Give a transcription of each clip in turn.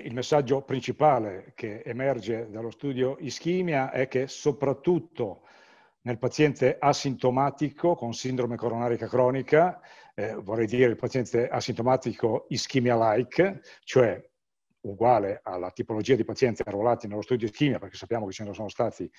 Il messaggio principale che emerge dallo studio Ischimia è che soprattutto nel paziente asintomatico con sindrome coronarica cronica, eh, vorrei dire il paziente asintomatico ischemia-like, cioè uguale alla tipologia di pazienti arruolati nello studio di ischemia, perché sappiamo che ce ne sono stati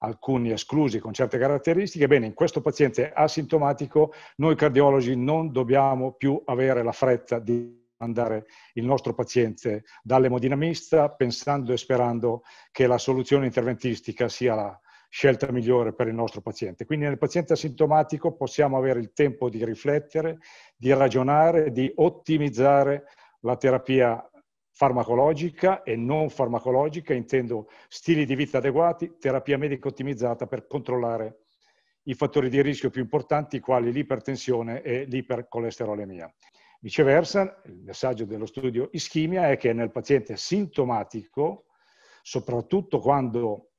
alcuni esclusi con certe caratteristiche, bene, in questo paziente asintomatico noi cardiologi non dobbiamo più avere la fretta di mandare il nostro paziente dall'emodinamista pensando e sperando che la soluzione interventistica sia la scelta migliore per il nostro paziente. Quindi nel paziente asintomatico possiamo avere il tempo di riflettere, di ragionare, di ottimizzare la terapia farmacologica e non farmacologica, intendo stili di vita adeguati, terapia medica ottimizzata per controllare i fattori di rischio più importanti, quali l'ipertensione e l'ipercolesterolemia. Viceversa, il messaggio dello studio ischimia è che nel paziente sintomatico, soprattutto quando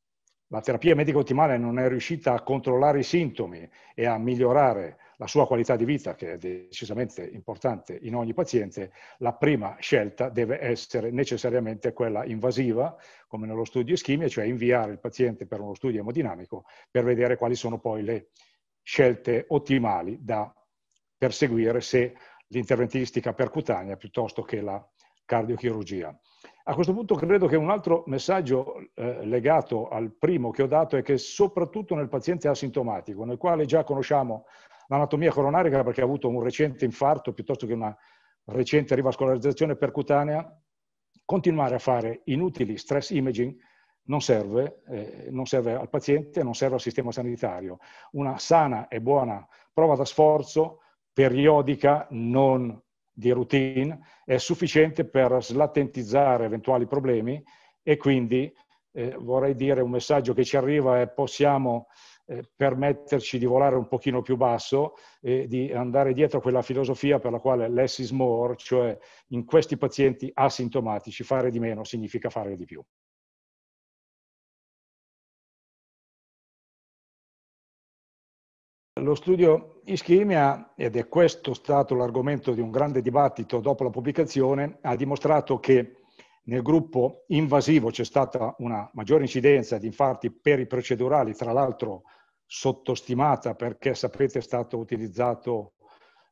la terapia medica ottimale non è riuscita a controllare i sintomi e a migliorare la sua qualità di vita, che è decisamente importante in ogni paziente, la prima scelta deve essere necessariamente quella invasiva, come nello studio ischimia, cioè inviare il paziente per uno studio emodinamico per vedere quali sono poi le scelte ottimali da perseguire se l'interventistica percutanea piuttosto che la cardiochirurgia. A questo punto credo che un altro messaggio eh, legato al primo che ho dato è che soprattutto nel paziente asintomatico, nel quale già conosciamo l'anatomia coronarica perché ha avuto un recente infarto piuttosto che una recente rivascolarizzazione percutanea, continuare a fare inutili stress imaging non serve, eh, non serve al paziente, non serve al sistema sanitario. Una sana e buona prova da sforzo periodica, non di routine è sufficiente per slatentizzare eventuali problemi e quindi eh, vorrei dire un messaggio che ci arriva è possiamo eh, permetterci di volare un pochino più basso e di andare dietro a quella filosofia per la quale less is more, cioè in questi pazienti asintomatici fare di meno significa fare di più. Lo studio Ischemia, ed è questo stato l'argomento di un grande dibattito dopo la pubblicazione, ha dimostrato che nel gruppo invasivo c'è stata una maggiore incidenza di infarti periprocedurali, tra l'altro sottostimata perché sapete è stato utilizzato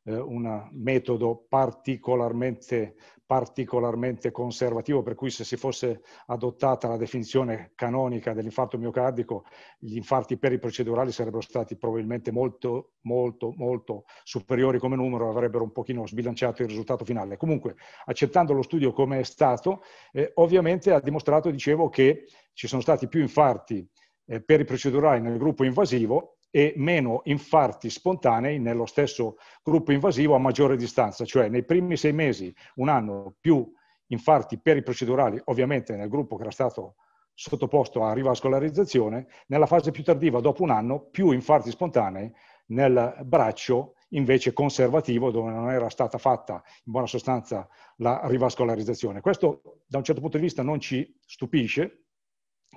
eh, un metodo particolarmente particolarmente conservativo, per cui se si fosse adottata la definizione canonica dell'infarto miocardico, gli infarti periprocedurali sarebbero stati probabilmente molto, molto, molto superiori come numero, avrebbero un pochino sbilanciato il risultato finale. Comunque, accettando lo studio come è stato, eh, ovviamente ha dimostrato, dicevo, che ci sono stati più infarti eh, periprocedurali nel gruppo invasivo e meno infarti spontanei nello stesso gruppo invasivo a maggiore distanza, cioè nei primi sei mesi, un anno, più infarti periprocedurali, ovviamente nel gruppo che era stato sottoposto a rivascolarizzazione, nella fase più tardiva, dopo un anno, più infarti spontanei nel braccio invece conservativo dove non era stata fatta in buona sostanza la rivascolarizzazione. Questo da un certo punto di vista non ci stupisce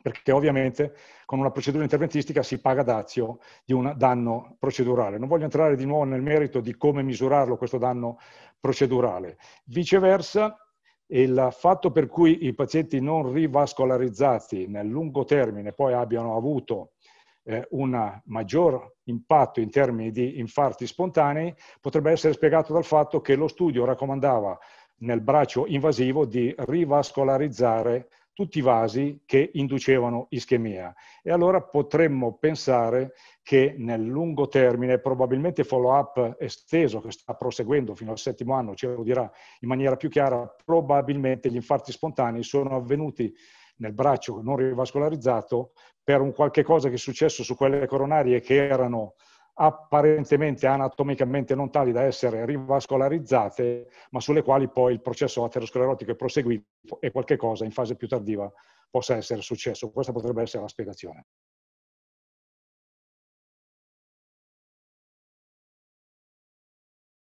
perché ovviamente con una procedura interventistica si paga dazio di un danno procedurale. Non voglio entrare di nuovo nel merito di come misurarlo questo danno procedurale. Viceversa, il fatto per cui i pazienti non rivascolarizzati nel lungo termine poi abbiano avuto eh, un maggior impatto in termini di infarti spontanei potrebbe essere spiegato dal fatto che lo studio raccomandava nel braccio invasivo di rivascolarizzare tutti i vasi che inducevano ischemia. E allora potremmo pensare che nel lungo termine, probabilmente follow-up esteso che sta proseguendo fino al settimo anno, ce lo dirà in maniera più chiara, probabilmente gli infarti spontanei sono avvenuti nel braccio non rivascolarizzato per un qualche cosa che è successo su quelle coronarie che erano apparentemente anatomicamente non tali da essere rivascolarizzate, ma sulle quali poi il processo aterosclerotico è proseguito e qualche cosa in fase più tardiva possa essere successo. Questa potrebbe essere la spiegazione.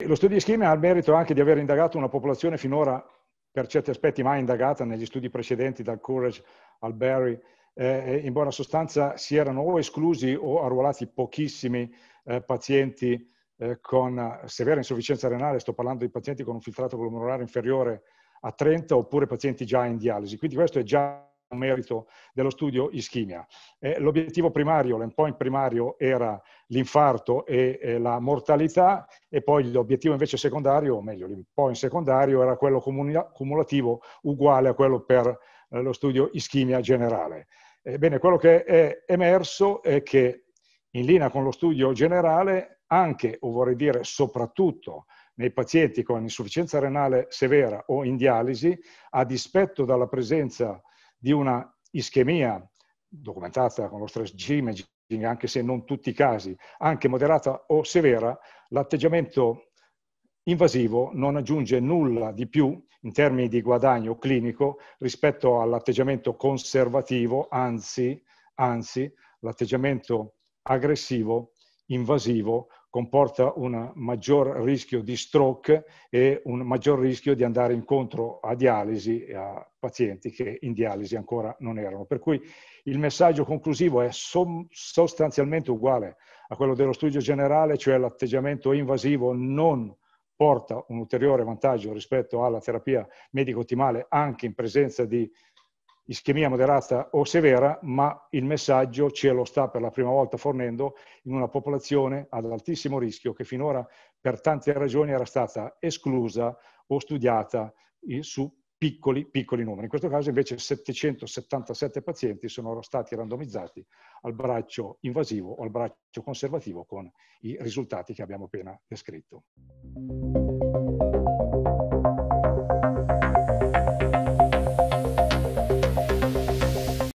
Lo studio di ischemia ha il merito anche di aver indagato una popolazione finora per certi aspetti mai indagata negli studi precedenti dal Courage al Barry eh, in buona sostanza si erano o esclusi o arruolati pochissimi eh, pazienti eh, con severa insufficienza renale, sto parlando di pazienti con un filtrato glomerulare inferiore a 30 oppure pazienti già in dialisi. Quindi questo è già un merito dello studio ischimia. Eh, l'obiettivo primario, l'endpoint primario era l'infarto e, e, eh, la mortalità e poi l'obiettivo invece secondario, o meglio l'endpoint secondario, era quello cumulativo uguale a quello per eh, lo studio ischimia generale. Ebbene, quello che è emerso è che, in linea con lo studio generale, anche, o vorrei dire soprattutto, nei pazienti con insufficienza renale severa o in dialisi, a dispetto dalla presenza di una ischemia documentata con lo stress imaging, anche se non tutti i casi, anche moderata o severa, l'atteggiamento invasivo non aggiunge nulla di più in termini di guadagno clinico rispetto all'atteggiamento conservativo, anzi, anzi l'atteggiamento aggressivo, invasivo, comporta un maggior rischio di stroke e un maggior rischio di andare incontro a dialisi a pazienti che in dialisi ancora non erano. Per cui il messaggio conclusivo è sostanzialmente uguale a quello dello studio generale, cioè l'atteggiamento invasivo non porta un ulteriore vantaggio rispetto alla terapia medico-ottimale anche in presenza di ischemia moderata o severa, ma il messaggio ce lo sta per la prima volta fornendo in una popolazione ad altissimo rischio che finora per tante ragioni era stata esclusa o studiata eh, su piccoli, piccoli numeri. In questo caso invece 777 pazienti sono stati randomizzati al braccio invasivo o al braccio conservativo con i risultati che abbiamo appena descritto.